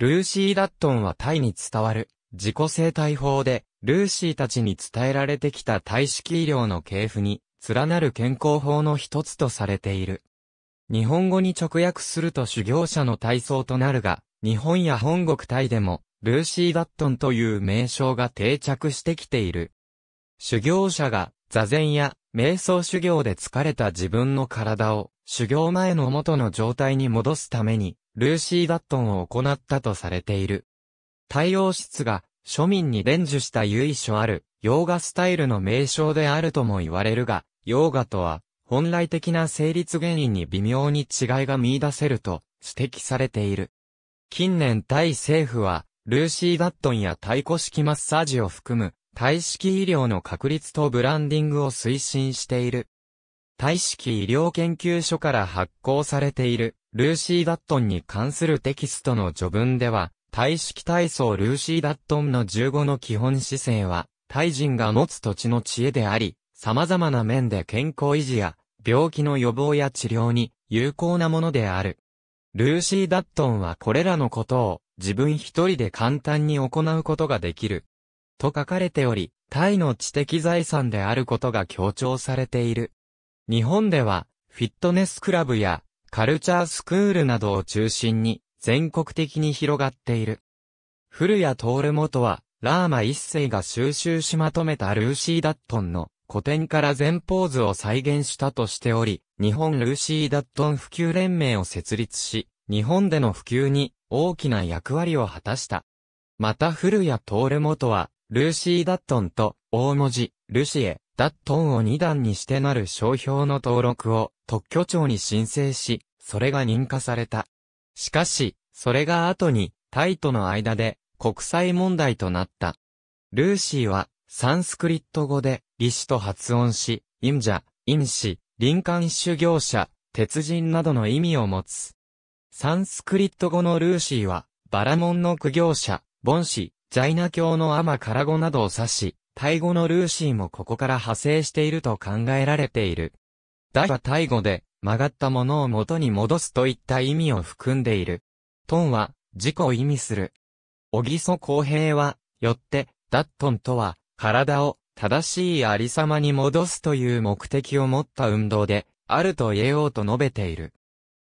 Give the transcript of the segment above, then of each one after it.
ルーシー・ダットンはタイに伝わる自己生態法で、ルーシーたちに伝えられてきた体式医療の系譜に、連なる健康法の一つとされている。日本語に直訳すると修行者の体操となるが、日本や本国タイでも、ルーシー・ダットンという名称が定着してきている。修行者が座禅や瞑想修行で疲れた自分の体を修行前の元の状態に戻すためにルーシー・ダットンを行ったとされている。対応室が庶民に伝授した由緒ある洋画スタイルの名称であるとも言われるが、洋画とは本来的な成立原因に微妙に違いが見出せると指摘されている。近年タイ政府は、ルーシー・ダットンや太鼓式マッサージを含む、タイ式医療の確立とブランディングを推進している。タイ式医療研究所から発行されている、ルーシー・ダットンに関するテキストの序文では、体式体操ルーシー・ダットンの15の基本姿勢は、タイ人が持つ土地の知恵であり、様々な面で健康維持や、病気の予防や治療に有効なものである。ルーシー・ダットンはこれらのことを自分一人で簡単に行うことができる。と書かれており、タイの知的財産であることが強調されている。日本では、フィットネスクラブやカルチャースクールなどを中心に全国的に広がっている。古谷徹元は、ラーマ一世が収集しまとめたルーシー・ダットンの古典から全ポーズを再現したとしており、日本ルーシー・ダットン普及連盟を設立し、日本での普及に大きな役割を果たした。また古谷徹元は、ルーシー・ダットンと大文字、ルシエ、ットンを2段にしてなる商標の登録を特許庁に申請し、それが認可された。しかし、それが後にタイとの間で国際問題となった。ルーシーはサンスクリット語で利子と発音し、インジャ、因子、林間修行者、鉄人などの意味を持つ。サンスクリット語のルーシーは、バラモンの苦行者、ボンシ、ジャイナ教のアマカラ語などを指し、タイ語のルーシーもここから派生していると考えられている。ダはタイ語で、曲がったものを元に戻すといった意味を含んでいる。トンは、自己を意味する。小木曽公平は、よって、ダットンとは、体を、正しいありさまに戻すという目的を持った運動で、あると言えようと述べている。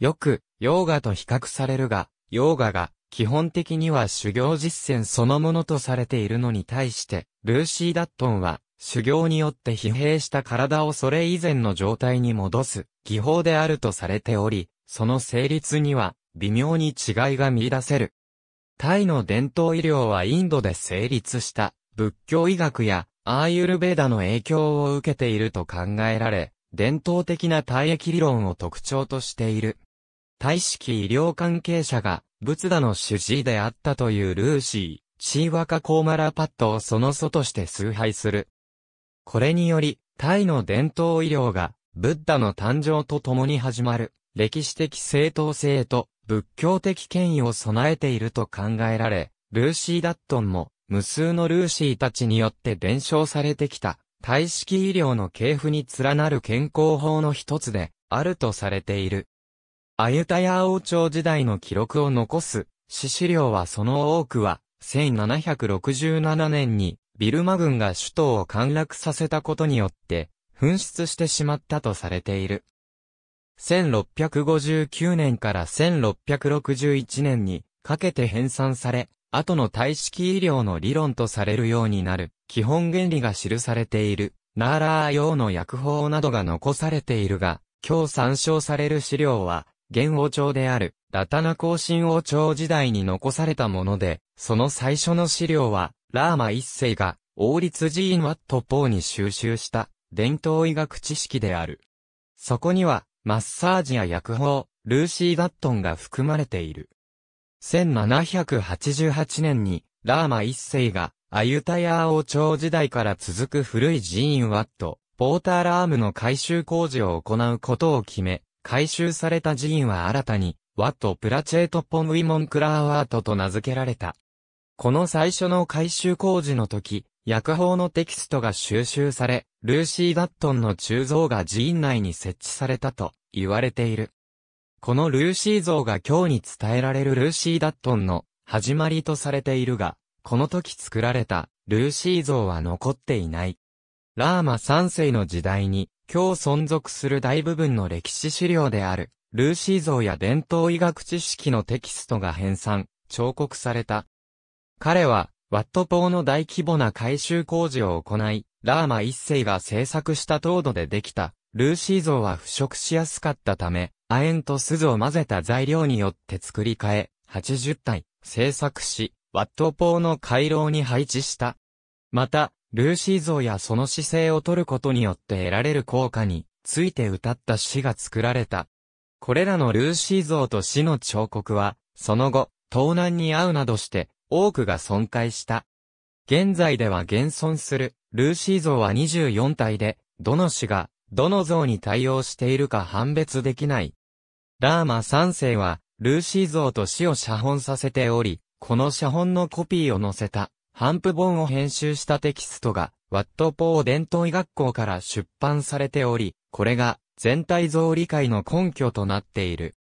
よく、ヨーガと比較されるが、ヨーガが、基本的には修行実践そのものとされているのに対して、ルーシー・ダットンは、修行によって疲弊した体をそれ以前の状態に戻す技法であるとされており、その成立には微妙に違いが見出せる。タイの伝統医療はインドで成立した仏教医学やアーユルベーダの影響を受けていると考えられ、伝統的な体液理論を特徴としている。大式医療関係者が、仏陀の主治医であったというルーシー、シーワカコーマラパットをその祖として崇拝する。これにより、タイの伝統医療が、ブッダの誕生と共に始まる、歴史的正当性と、仏教的権威を備えていると考えられ、ルーシー・ダットンも、無数のルーシーたちによって伝承されてきた、体式医療の系譜に連なる健康法の一つで、あるとされている。アユタヤ王朝時代の記録を残す、史資料はその多くは、1767年に、ビルマ軍が首都を陥落させたことによって、紛失してしまったとされている。1659年から1661年にかけて編纂され、後の体式医療の理論とされるようになる、基本原理が記されている、ナーラー用の薬法などが残されているが、今日参照される資料は、元王朝である、ラタナ行進王朝時代に残されたもので、その最初の資料は、ラーマ一世が、王立寺院ワットポーに収集した、伝統医学知識である。そこには、マッサージや薬法、ルーシー・ダットンが含まれている。1788年に、ラーマ一世が、アユタヤー王朝時代から続く古い寺院ワット、ポーターラームの改修工事を行うことを決め、回収された寺院は新たに、ワット・プラチェート・ポン・ウィモン・クラーワートと名付けられた。この最初の改修工事の時、薬法のテキストが収集され、ルーシー・ダットンの鋳造が寺院内に設置されたと言われている。このルーシー像が今日に伝えられるルーシー・ダットンの始まりとされているが、この時作られたルーシー像は残っていない。ラーマ3世の時代に今日存続する大部分の歴史資料である、ルーシー像や伝統医学知識のテキストが編纂、彫刻された。彼は、ワットポーの大規模な改修工事を行い、ラーマ一世が制作した糖度でできた、ルーシー像は腐食しやすかったため、亜鉛と鈴を混ぜた材料によって作り替え、80体、制作し、ワットポーの回廊に配置した。また、ルーシー像やその姿勢を取ることによって得られる効果について歌った詩が作られた。これらのルーシー像と詩の彫刻は、その後、盗難に遭うなどして、多くが損壊した。現在では現存する、ルーシー像は24体で、どの詩が、どの像に対応しているか判別できない。ラーマ3世は、ルーシー像と詩を写本させており、この写本のコピーを載せた。ハンプボンを編集したテキストが、ワットポー伝統医学校から出版されており、これが全体像理解の根拠となっている。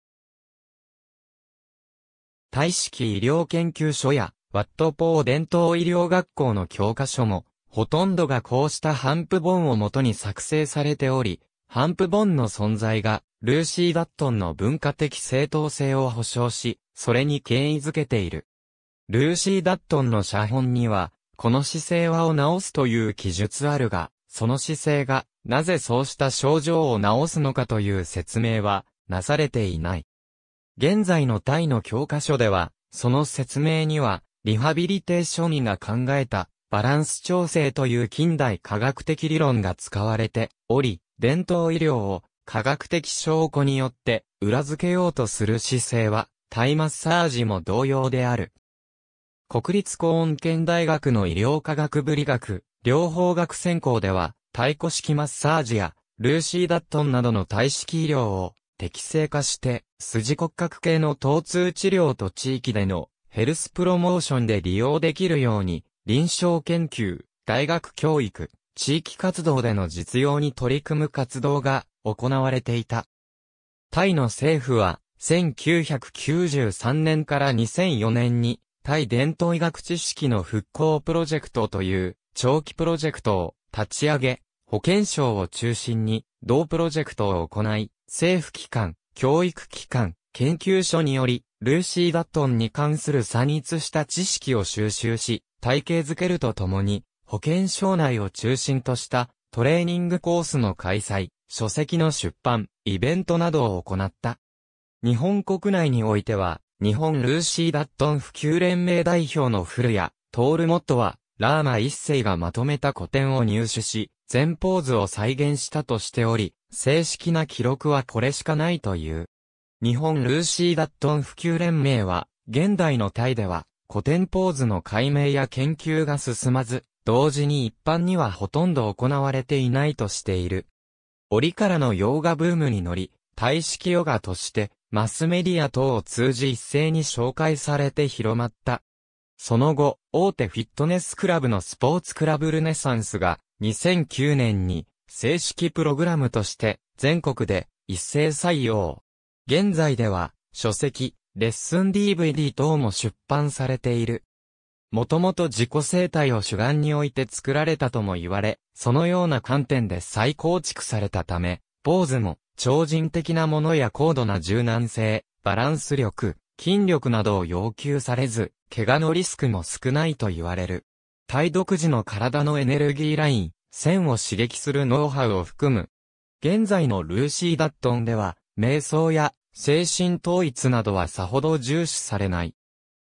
体式医療研究所や、ワットポー伝統医療学校の教科書も、ほとんどがこうしたハンプボンをもとに作成されており、ハンプボンの存在が、ルーシー・ダットンの文化的正当性を保障し、それに権威づけている。ルーシー・ダットンの写本には、この姿勢はを治すという記述あるが、その姿勢が、なぜそうした症状を治すのかという説明は、なされていない。現在のタイの教科書では、その説明には、リハビリテーション医が考えた、バランス調整という近代科学的理論が使われており、伝統医療を科学的証拠によって裏付けようとする姿勢は、タイマッサージも同様である。国立高温圏大学の医療科学部理学、療法学専攻では、太鼓式マッサージや、ルーシーダットンなどの体式医療を適正化して、筋骨格系の疼痛治療と地域でのヘルスプロモーションで利用できるように、臨床研究、大学教育、地域活動での実用に取り組む活動が行われていた。タイの政府は、1993年から2004年に対伝統医学知識の復興プロジェクトという長期プロジェクトを立ち上げ、保健省を中心に同プロジェクトを行い、政府機関、教育機関、研究所により、ルーシー・ダットンに関する散逸した知識を収集し、体系づけるとともに、保健省内を中心としたトレーニングコースの開催、書籍の出版、イベントなどを行った。日本国内においては、日本ルーシー・ダットン普及連盟代表の古谷、トールモットは、ラーマ一世がまとめた古典を入手し、全ポーズを再現したとしており、正式な記録はこれしかないという。日本ルーシー・ダットン普及連盟は、現代のタイでは、古典ポーズの解明や研究が進まず、同時に一般にはほとんど行われていないとしている。折からの洋画ブームに乗り、体式ヨガとして、マスメディア等を通じ一斉に紹介されて広まった。その後、大手フィットネスクラブのスポーツクラブルネサンスが2009年に正式プログラムとして全国で一斉採用。現在では書籍、レッスン DVD 等も出版されている。もともと自己生態を主眼において作られたとも言われ、そのような観点で再構築されたため、ポーズも超人的なものや高度な柔軟性、バランス力、筋力などを要求されず、怪我のリスクも少ないと言われる。体独自の体のエネルギーライン、線を刺激するノウハウを含む。現在のルーシー・ダットンでは、瞑想や精神統一などはさほど重視されない。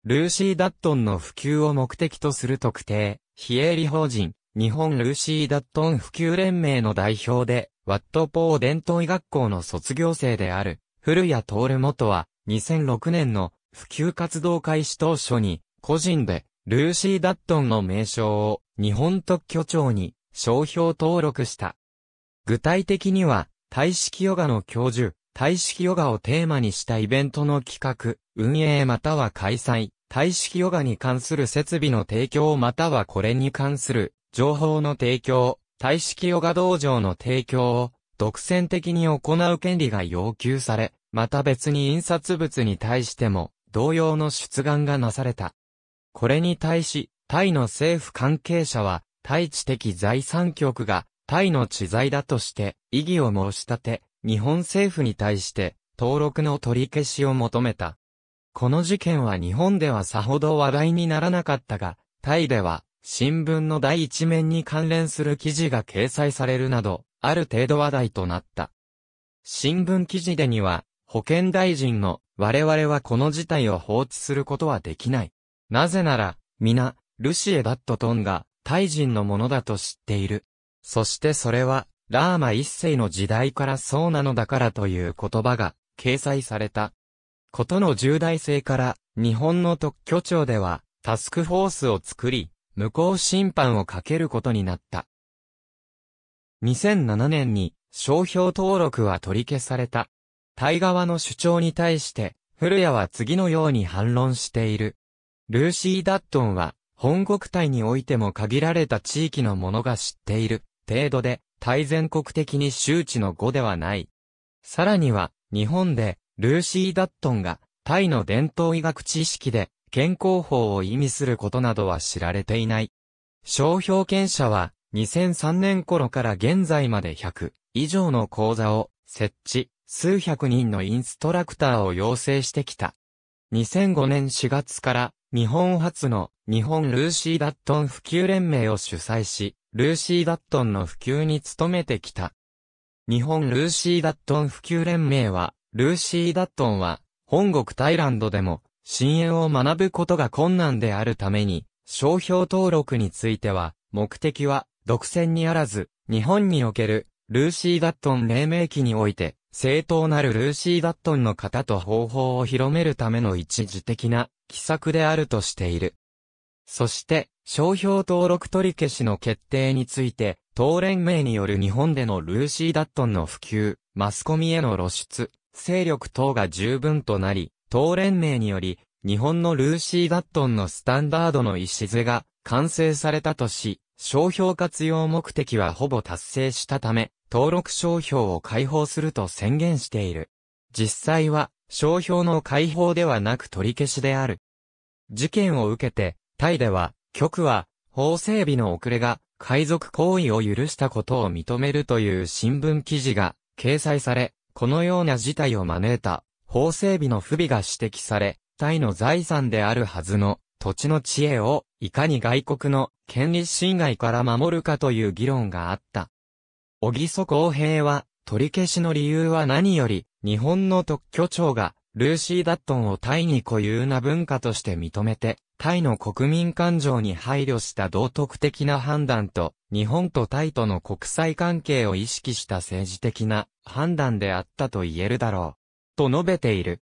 ルーシー・ダットンの普及を目的とする特定、非営利法人、日本ルーシー・ダットン普及連盟の代表で、ワットポー伝統医学校の卒業生である、古谷徹元は、2006年の普及活動開始当初に、個人で、ルーシー・ダットンの名称を日本特許庁に商標登録した。具体的には、体式ヨガの教授、体式ヨガをテーマにしたイベントの企画、運営または開催、体式ヨガに関する設備の提供またはこれに関する情報の提供、体式ヨガ道場の提供を独占的に行う権利が要求され、また別に印刷物に対しても同様の出願がなされた。これに対し、タイの政府関係者は、タイ知的財産局がタイの知財だとして異議を申し立て、日本政府に対して登録の取り消しを求めた。この事件は日本ではさほど話題にならなかったが、タイでは新聞の第一面に関連する記事が掲載されるなど、ある程度話題となった。新聞記事でには、保健大臣の、我々はこの事態を放置することはできない。なぜなら、皆、ルシエ・ダットトンが、タイ人のものだと知っている。そしてそれは、ラーマ一世の時代からそうなのだからという言葉が、掲載された。ことの重大性から、日本の特許庁では、タスクフォースを作り、無効審判をかけることになった。2007年に商標登録は取り消された。タイ側の主張に対して、古谷は次のように反論している。ルーシー・ダットンは、本国体においても限られた地域のものが知っている程度で、タイ全国的に周知の語ではない。さらには、日本で、ルーシー・ダットンが、タイの伝統医学知識で、健康法を意味することなどは知られていない。商標権者は、2003年頃から現在まで100以上の講座を設置、数百人のインストラクターを養成してきた。2005年4月から日本初の日本ルーシー・ダットン普及連盟を主催し、ルーシー・ダットンの普及に努めてきた。日本ルーシー・ダットン普及連盟は、ルーシー・ダットンは、本国タイランドでも深淵を学ぶことが困難であるために、商標登録については、目的は、独占にあらず、日本における、ルーシー・ダットン黎明期において、正当なるルーシー・ダットンの方と方法を広めるための一時的な、奇策であるとしている。そして、商標登録取り消しの決定について、当連盟による日本でのルーシー・ダットンの普及、マスコミへの露出、勢力等が十分となり、党連盟により、日本のルーシー・ダットンのスタンダードの礎が完成されたとし、商標活用目的はほぼ達成したため、登録商標を開放すると宣言している。実際は、商標の開放ではなく取り消しである。事件を受けて、タイでは、局は、法整備の遅れが、海賊行為を許したことを認めるという新聞記事が、掲載され、このような事態を招いた。法整備の不備が指摘され、タイの財産であるはずの土地の知恵をいかに外国の権利侵害から守るかという議論があった。小木曽公平は取り消しの理由は何より日本の特許庁がルーシー・ダットンをタイに固有な文化として認めて、タイの国民感情に配慮した道徳的な判断と、日本とタイとの国際関係を意識した政治的な判断であったと言えるだろう。と述べている。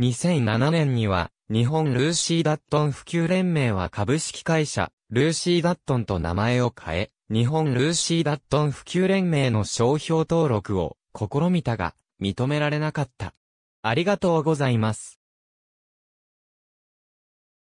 2007年には、日本ルーシー・ダットン普及連盟は株式会社、ルーシー・ダットンと名前を変え、日本ルーシー・ダットン普及連盟の商標登録を試みたが、認められなかった。ありがとうございます。